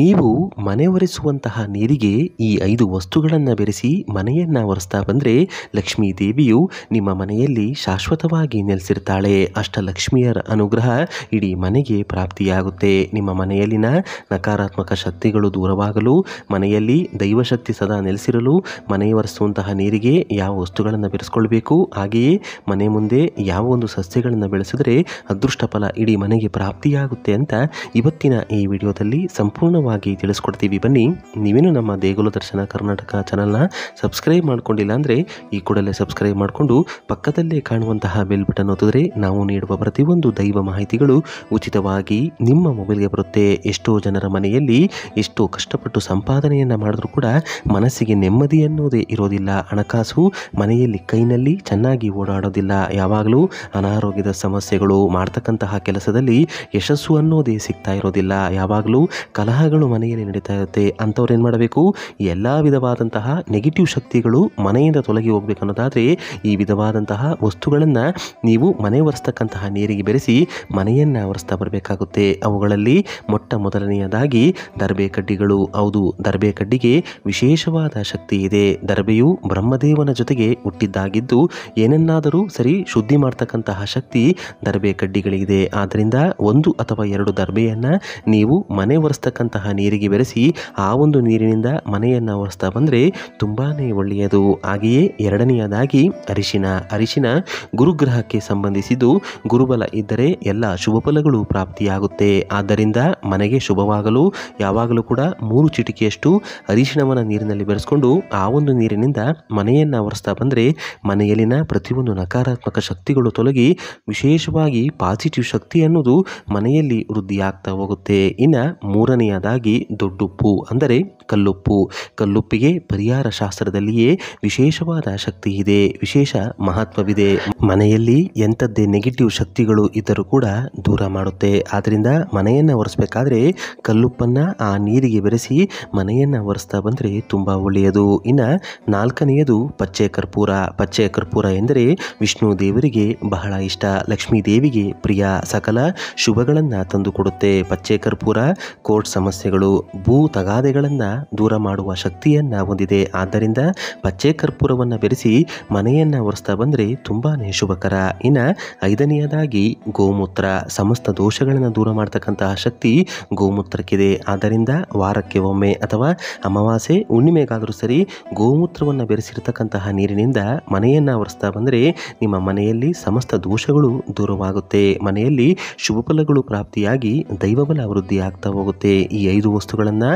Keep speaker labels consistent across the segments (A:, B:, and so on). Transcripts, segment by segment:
A: ನೀವು ಮನೆ ಒರೆಸುವಂತಹ ನೀರಿಗೆ ಈ ಐದು ವಸ್ತುಗಳನ್ನು ಬೆರೆಸಿ ಮನೆಯನ್ನು ಒರೆಸ್ತಾ ಬಂದರೆ ಲಕ್ಷ್ಮೀ ದೇವಿಯು ನಿಮ್ಮ ಮನೆಯಲ್ಲಿ ಶಾಶ್ವತವಾಗಿ ನೆಲೆಸಿರ್ತಾಳೆ ಅಷ್ಟಲಕ್ಷ್ಮಿಯರ ಅನುಗ್ರಹ ಇಡೀ ಮನೆಗೆ ಪ್ರಾಪ್ತಿಯಾಗುತ್ತೆ ನಿಮ್ಮ ಮನೆಯಲ್ಲಿನ ನಕಾರಾತ್ಮಕ ಶಕ್ತಿಗಳು ದೂರವಾಗಲು ಮನೆಯಲ್ಲಿ ದೈವಶಕ್ತಿ ಸದಾ ನೆಲೆಸಿರಲು ಮನೆ ಒರೆಸುವಂತಹ ನೀರಿಗೆ ಯಾವ ವಸ್ತುಗಳನ್ನು ಬೆರೆಸ್ಕೊಳ್ಬೇಕು ಹಾಗೆಯೇ ಮನೆ ಮುಂದೆ ಯಾವ ಒಂದು ಸಸ್ಯಗಳನ್ನು ಬೆಳೆಸಿದರೆ ಅದೃಷ್ಟ ಫಲ ಇಡೀ ಮನೆಗೆ ಪ್ರಾಪ್ತಿಯಾಗುತ್ತೆ ಅಂತ ಇವತ್ತಿನ ಈ ವಿಡಿಯೋದಲ್ಲಿ ಸಂಪೂರ್ಣವಾಗಿ ತಿಳಿಸುತ್ತೆ ಕೊಡ್ತೀವಿ ಬನ್ನಿ ನೀವೇನು ನಮ್ಮ ದೇಗುಲ ದರ್ಶನ ಕರ್ನಾಟಕ ಚಾನಲ್ನ ಸಬ್ಸ್ಕ್ರೈಬ್ ಮಾಡ್ಕೊಂಡಿಲ್ಲ ಅಂದರೆ ಈ ಕೂಡಲೇ ಸಬ್ಸ್ಕ್ರೈಬ್ ಮಾಡಿಕೊಂಡು ಪಕ್ಕದಲ್ಲೇ ಕಾಣುವಂತಹ ಬೆಲ್ ಬಟನ್ ಒತ್ತಿದ್ರೆ ನಾವು ನೀಡುವ ಪ್ರತಿಯೊಂದು ದೈವ ಮಾಹಿತಿಗಳು ಉಚಿತವಾಗಿ ನಿಮ್ಮ ಮೊಬೈಲ್ಗೆ ಬರುತ್ತೆ ಎಷ್ಟೋ ಜನರ ಮನೆಯಲ್ಲಿ ಎಷ್ಟೋ ಕಷ್ಟಪಟ್ಟು ಸಂಪಾದನೆಯನ್ನು ಮಾಡಿದ್ರೂ ಕೂಡ ಮನಸ್ಸಿಗೆ ನೆಮ್ಮದಿ ಅನ್ನೋದೇ ಇರೋದಿಲ್ಲ ಹಣಕಾಸು ಮನೆಯಲ್ಲಿ ಕೈನಲ್ಲಿ ಚೆನ್ನಾಗಿ ಓಡಾಡೋದಿಲ್ಲ ಯಾವಾಗಲೂ ಅನಾರೋಗ್ಯದ ಸಮಸ್ಯೆಗಳು ಮಾಡ್ತಕ್ಕಂತಹ ಕೆಲಸದಲ್ಲಿ ಯಶಸ್ಸು ಅನ್ನೋದೇ ಸಿಗ್ತಾ ಇರೋದಿಲ್ಲ ಯಾವಾಗಲೂ ಕಲಹಗಳು ಮನೆಯಲ್ಲಿ ನಡೀತಾ ಇರುತ್ತೆ ಅಂಥವ್ರು ಏನು ಮಾಡಬೇಕು ಎಲ್ಲ ವಿಧವಾದಂತಹ ನೆಗೆಟಿವ್ ಶಕ್ತಿಗಳು ಮನೆಯಿಂದ ತೊಲಗಿ ಹೋಗಬೇಕು ಅನ್ನೋದಾದರೆ ಈ ವಿಧವಾದಂತಹ ವಸ್ತುಗಳನ್ನು ನೀವು ಮನೆ ಒರೆಸ್ತಕ್ಕಂತಹ ನೀರಿಗೆ ಬೆರೆಸಿ ಮನೆಯನ್ನು ಒರೆಸ್ತಾ ಬರಬೇಕಾಗುತ್ತೆ ಅವುಗಳಲ್ಲಿ ಮೊಟ್ಟ ಮೊದಲನೆಯದಾಗಿ ದರ್ಬೆ ಕಡ್ಡಿಗಳು ಹೌದು ದರ್ಬೆ ಕಡ್ಡಿಗೆ ವಿಶೇಷವಾದ ಶಕ್ತಿ ಇದೆ ದರ್ಬೆಯು ಬ್ರಹ್ಮದೇವನ ಜೊತೆಗೆ ಹುಟ್ಟಿದ್ದಾಗಿದ್ದು ಏನನ್ನಾದರೂ ಸರಿ ಶುದ್ಧಿ ಮಾಡ್ತಕ್ಕಂತಹ ಶಕ್ತಿ ದರ್ಬೆ ಕಡ್ಡಿಗಳಿಗಿದೆ ಆದ್ದರಿಂದ ಒಂದು ಅಥವಾ ಎರಡು ದರ್ಬೆಯನ್ನು ನೀವು ಮನೆ ಒರೆಸ್ತಕ್ಕಂತಹ ನೀರಿಗೆ ಬೆರೆಸಿ ಆ ಒಂದು ನೀರಿನಿಂದ ಮನೆಯನ್ನು ಒರೆಸ್ತಾ ಬಂದರೆ ತುಂಬಾ ಒಳ್ಳೆಯದು ಹಾಗೆಯೇ ಎರಡನೆಯದಾಗಿ ಅರಿಶಿನ ಅರಿಶಿನ ಗುರುಗ್ರಹಕ್ಕೆ ಸಂಬಂಧಿಸಿದ್ದು ಗುರುಬಲ ಇದ್ದರೆ ಎಲ್ಲ ಶುಭ ಫಲಗಳು ಪ್ರಾಪ್ತಿಯಾಗುತ್ತೆ ಆದ್ದರಿಂದ ಮನೆಗೆ ಶುಭವಾಗಲು ಯಾವಾಗಲೂ ಕೂಡ ಮೂರು ಚಿಟಿಕೆಯಷ್ಟು ಅರಿಶಿನವನ್ನು ನೀರಿನಲ್ಲಿ ಬೆರೆಸ್ಕೊಂಡು ಆ ಒಂದು ನೀರಿನಿಂದ ಮನೆಯನ್ನು ಒರೆಸ್ತಾ ಬಂದರೆ ಮನೆಯಲ್ಲಿನ ಪ್ರತಿಯೊಂದು ನಕಾರಾತ್ಮಕ ಶಕ್ತಿಗಳು ತೊಲಗಿ ವಿಶೇಷವಾಗಿ ಪಾಸಿಟಿವ್ ಶಕ್ತಿ ಅನ್ನೋದು ಮನೆಯಲ್ಲಿ ವೃದ್ಧಿಯಾಗ್ತಾ ಹೋಗುತ್ತೆ ಇನ್ನು ಮೂರನೆಯದಾಗಿ ದೊಡ್ಡುಪ್ಪು ಅಂದರೆ ಕಲ್ಲುಪ್ಪು ಕಲ್ಲುಪ್ಪಿಗೆ ಪರಿಹಾರ ಶಾಸ್ತ್ರದಲ್ಲಿಯೇ ವಿಶೇಷವಾದ ಶಕ್ತಿ ಇದೆ ವಿಶೇಷ ಮಹತ್ವವಿದೆ ಮನೆಯಲ್ಲಿ ಎಂಥದ್ದೇ ನೆಗೆಟಿವ್ ಶಕ್ತಿಗಳು ಇದ್ದರೂ ಕೂಡ ದೂರ ಮಾಡುತ್ತೆ ಆದ್ದರಿಂದ ಮನೆಯನ್ನು ಒರೆಸ್ಬೇಕಾದರೆ ಕಲ್ಲುಪ್ಪನ್ನು ಆ ನೀರಿಗೆ ಬೆರೆಸಿ ಮನೆಯನ್ನು ಒರೆಸ್ತಾ ಬಂದರೆ ತುಂಬ ಒಳ್ಳೆಯದು ಇನ್ನು ನಾಲ್ಕನೆಯದು ಪಚ್ಚೆ ಕರ್ಪೂರ ಪಚ್ಚೆ ಕರ್ಪೂರ ಎಂದರೆ ವಿಷ್ಣು ದೇವರಿಗೆ ಬಹಳ ಇಷ್ಟ ಲಕ್ಷ್ಮೀ ದೇವಿಗೆ ಪ್ರಿಯ ಸಕಲ ಶುಭಗಳನ್ನು ತಂದುಕೊಡುತ್ತೆ ಪಚ್ಚೆ ಕರ್ಪೂರ ಕೋರ್ಟ್ ಸಮಸ್ಯೆಗಳು ಭೂ ತಗಾದೆಗಳನ್ನು ದೂರ ಮಾಡುವ ಶಕ್ತಿಯನ್ನು ಹೊಂದಿದೆ ಆದ್ದರಿಂದ ಪಚ್ಚೆ ಕರ್ಪೂರವನ್ನು ಬೆರೆಸಿ ಮನೆಯನ್ನು ಒರೆಸ್ತಾ ಬಂದರೆ ತುಂಬಾ ಶುಭಕರ ಇನ್ನು ಐದನೆಯದಾಗಿ ಗೋಮೂತ್ರ ಸಮಸ್ತ ದೋಷಗಳನ್ನು ದೂರ ಮಾಡತಕ್ಕಂತಹ ಶಕ್ತಿ ಗೋಮೂತ್ರಕ್ಕಿದೆ ಆದ್ದರಿಂದ ವಾರಕ್ಕೆ ಒಮ್ಮೆ ಅಥವಾ ಅಮಾವಾಸ್ಯೆ ಹುಣ್ಣಿಮೆಗಾದರೂ ಸರಿ ಗೋಮೂತ್ರವನ್ನು ಬೆರೆಸಿರ್ತಕ್ಕಂತಹ ನೀರಿನಿಂದ ಮನೆಯನ್ನು ಒರೆಸ್ತಾ ಬಂದರೆ ನಿಮ್ಮ ಮನೆಯಲ್ಲಿ ಸಮಸ್ತ ದೋಷಗಳು ದೂರವಾಗುತ್ತೆ ಮನೆಯಲ್ಲಿ ಶುಭ ಪ್ರಾಪ್ತಿಯಾಗಿ ದೈವಬಲ ವೃದ್ಧಿ ಆಗ್ತಾ ಹೋಗುತ್ತೆ ಈ ಐದು ವಸ್ತುಗಳು ವಸ್ತುಗಳನ್ನು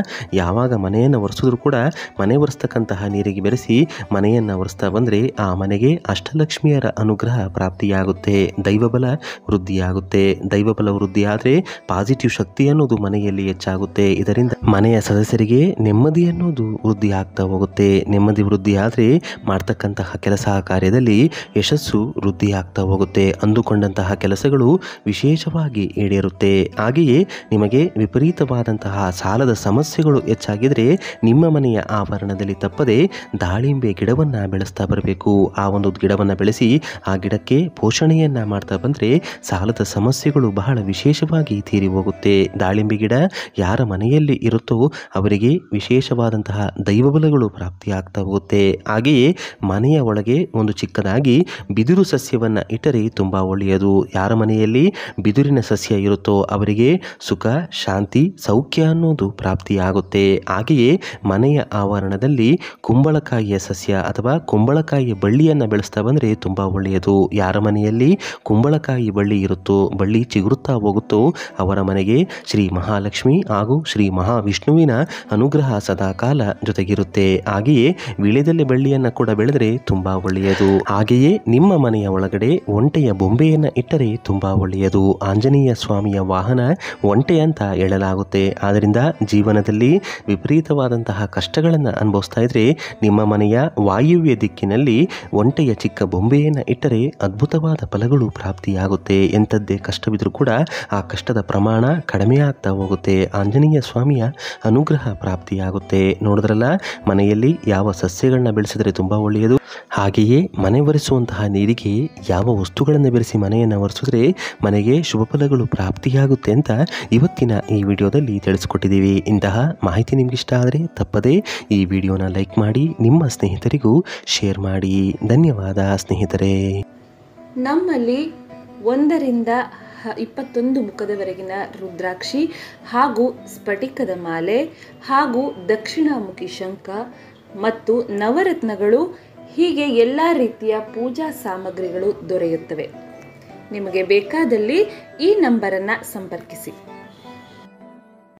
A: ಯಾವಾಗ ಮನೆಯನ್ನು ಒರೆಸಿದ್ರು ಕೂಡ ಮನೆ ಒರೆಸ್ತಕ್ಕಂತಹ ನೀರಿಗೆ ಬೆರೆಸಿ ಮನೆಯನ್ನು ಒರೆಸ್ತಾ ಬಂದರೆ ಆ ಮನೆಗೆ ಅಷ್ಟಲಕ್ಷ್ಮಿಯರ ಅನುಗ್ರಹ ಪ್ರಾಪ್ತಿಯಾಗುತ್ತೆ ದೈವಬಲ ವೃದ್ಧಿಯಾಗುತ್ತೆ ದೈವಬಲ ವೃದ್ಧಿಯಾದರೆ ಪಾಸಿಟಿವ್ ಶಕ್ತಿ ಅನ್ನೋದು ಮನೆಯಲ್ಲಿ ಹೆಚ್ಚಾಗುತ್ತೆ ಇದರಿಂದ ಮನೆಯ ಸದಸ್ಯರಿಗೆ ನೆಮ್ಮದಿ ಅನ್ನೋದು ವೃದ್ಧಿ ಆಗ್ತಾ ಹೋಗುತ್ತೆ ನೆಮ್ಮದಿ ವೃದ್ಧಿ ಆದರೆ ಮಾಡ್ತಕ್ಕಂತಹ ಕೆಲಸ ಕಾರ್ಯದಲ್ಲಿ ಯಶಸ್ಸು ವೃದ್ಧಿ ಆಗ್ತಾ ಹೋಗುತ್ತೆ ಅಂದುಕೊಂಡಂತಹ ಕೆಲಸಗಳು ವಿಶೇಷವಾಗಿ ಈಡೇರುತ್ತೆ ಹಾಗೆಯೇ ನಿಮಗೆ ವಿಪರೀತವಾದಂತಹ ಸಾಲದ ಸಮಸ್ಯೆಗಳು ಹೆಚ್ಚಾಗಿದ್ದರೆ ನಿಮ್ಮ ಮನೆಯ ಆವರಣದಲ್ಲಿ ತಪ್ಪದೆ ದಾಳಿಂಬೆ ಗಿಡವನ್ನು ಬೆಳೆಸ್ತಾ ಬರಬೇಕು ಆ ಒಂದು ಗಿಡವನ್ನು ಬೆಳೆಸಿ ಆ ಗಿಡಕ್ಕೆ ಪೋಷಣೆಯನ್ನು ಮಾಡ್ತಾ ಬಂದರೆ ಸಾಲದ ಸಮಸ್ಯೆಗಳು ಬಹಳ ವಿಶೇಷವಾಗಿ ತೀರಿ ಹೋಗುತ್ತೆ ದಾಳಿಂಬೆ ಗಿಡ ಯಾರ ಮನೆಯಲ್ಲಿ ಇರುತ್ತೋ ಅವರಿಗೆ ವಿಶೇಷವಾದಂತಹ ದೈವಬಲಗಳು ಪ್ರಾಪ್ತಿಯಾಗ್ತಾ ಹೋಗುತ್ತೆ ಹಾಗೆಯೇ ಮನೆಯ ಒಳಗೆ ಒಂದು ಚಿಕ್ಕದಾಗಿ ಬಿದಿರು ಸಸ್ಯವನ್ನು ಇಟ್ಟರೆ ತುಂಬ ಒಳ್ಳೆಯದು ಯಾರ ಮನೆಯಲ್ಲಿ ಬಿದಿರಿನ ಸಸ್ಯ ಇರುತ್ತೋ ಅವರಿಗೆ ಸುಖ ಶಾಂತಿ ಸೌಖ್ಯ ಅನ್ನೋದು ಪ್ರಾಪ್ತಿಯಾಗುತ್ತೆ ಹಾಗೆಯೇ ಮನೆಯ ಆವರಣದಲ್ಲಿ ಕುಂಬಳಕಾಯಿಯ ಸಸ್ಯ ಅಥವಾ ಕುಂಬಳಕಾಯಿಯ ಬಳ್ಳಿಯನ್ನು ಬೆಳೆಸ್ತಾ ಬಂದರೆ ತುಂಬ ಒಳ್ಳೆಯದು ಯಾರ ಮನೆಯಲ್ಲಿ ಕುಂಬಳಕಾಯಿ ಬಳ್ಳಿ ಇರುತ್ತೋ ಬಳ್ಳಿ ಚಿಗುರುತ್ತಾ ಹೋಗುತ್ತೋ ಅವರ ಮನೆಗೆ ಶ್ರೀ ಮಹಾಲಕ್ಷ್ಮಿ ಹಾಗೂ ಶ್ರೀ ಮಹಾವಿಷ್ಣುವಿನ ಅನುಗ್ರಹ ಸದಾಕಾಲ ಜೊತೆಗಿರುತ್ತೆ ಹಾಗೆಯೇ ವಿಳೆದಲ್ಲಿ ಬಳ್ಳಿಯನ್ನು ಕೂಡ ಬೆಳೆದರೆ ತುಂಬ ಒಳ್ಳೆಯದು ಹಾಗೆಯೇ ನಿಮ್ಮ ಮನೆಯ ಒಳಗಡೆ ಒಂಟೆಯ ಬೊಂಬೆಯನ್ನು ಇಟ್ಟರೆ ತುಂಬ ಒಳ್ಳೆಯದು ಆಂಜನೇಯ ಸ್ವಾಮಿಯ ವಾಹನ ಒಂಟೆ ಅಂತ ಹೇಳಲಾಗುತ್ತೆ ಆದ್ದರಿಂದ ಜೀವನದಲ್ಲಿ ವಿಪರೀತವಾದಂತಹ ಕಷ್ಟಗಳನ್ನು ಅನುಭವಿಸ್ತಾ ಇದ್ದರೆ ನಿಮ್ಮ ಮನೆಯ ವಾಯುವ್ಯ ದಿಕ್ಕಿನಲ್ಲಿ ಒಂಟೆಯ ಚಿಕ್ಕ ಬೊಂಬೆಯನ್ನು ಇಟ್ಟರೆ ಅದ್ಭುತವಾದ ಫಲಗಳು ಪ್ರಾಪ್ತಿಯಾಗುತ್ತೆ ಎಂಥದ್ದೇ ಕಷ್ಟವಿದ್ರೂ ಕೂಡ ಆ ಕಷ್ಟದ ಪ್ರಮಾಣ ಕಡಿಮೆ ಆಗ್ತಾ ಹೋಗುತ್ತೆ ಆಂಜನೇಯ ಸ್ವಾಮಿಯ ಅನುಗ್ರಹ ಪ್ರಾಪ್ತಿಯಾಗುತ್ತೆ ನೋಡಿದ್ರಲ್ಲ ಮನೆಯಲ್ಲಿ ಯಾವ ಸಸ್ಯಗಳನ್ನ ಬೆಳೆಸಿದರೆ ತುಂಬ ಒಳ್ಳೆಯದು ಹಾಗೆಯೇ ಮನೆ ಒರೆಸುವಂತಹ ನೀರಿಗೆ ಯಾವ ವಸ್ತುಗಳನ್ನು ಬೆರೆಸಿ ಮನೆಯನ್ನು ಒರೆಸಿದ್ರೆ ಮನೆಗೆ ಶುಭ ಫಲಗಳು ಪ್ರಾಪ್ತಿಯಾಗುತ್ತೆ ಅಂತ ಇವತ್ತಿನ ಈ ವಿಡಿಯೋದಲ್ಲಿ ತಿಳಿಸ್ಕೊಟ್ಟಿದ್ದೀವಿ ಇಂತಹ ಮಾಹಿತಿ ನಿಮಗಿಷ್ಟ ಆದರೆ ತಪ್ಪದೇ ಈ ವಿಡಿಯೋನ ಲೈಕ್ ಮಾಡಿ ನಿಮ್ಮ ಸ್ನೇಹಿತರಿಗೂ ಶೇರ್ ಮಾಡಿ ಧನ್ಯವಾದ ಸ್ನೇಹಿತರೆ ನಮ್ಮಲ್ಲಿ ಒಂದರಿಂದ ಇಪ್ಪತ್ತೊಂದು ಮುಖದವರೆಗಿನ ರುದ್ರಾಕ್ಷಿ ಹಾಗೂ ಸ್ಫಟಿಕದ ಮಾಲೆ ಹಾಗೂ ದಕ್ಷಿಣಾಮುಖಿ ಶಂಖ ಮತ್ತು ನವರತ್ನಗಳು ಹೀಗೆ ಎಲ್ಲ ರೀತಿಯ ಪೂಜಾ ಸಾಮಗ್ರಿಗಳು ದೊರೆಯುತ್ತವೆ ನಿಮಗೆ ಬೇಕಾದಲ್ಲಿ ಈ ನಂಬರನ್ನು ಸಂಪರ್ಕಿಸಿ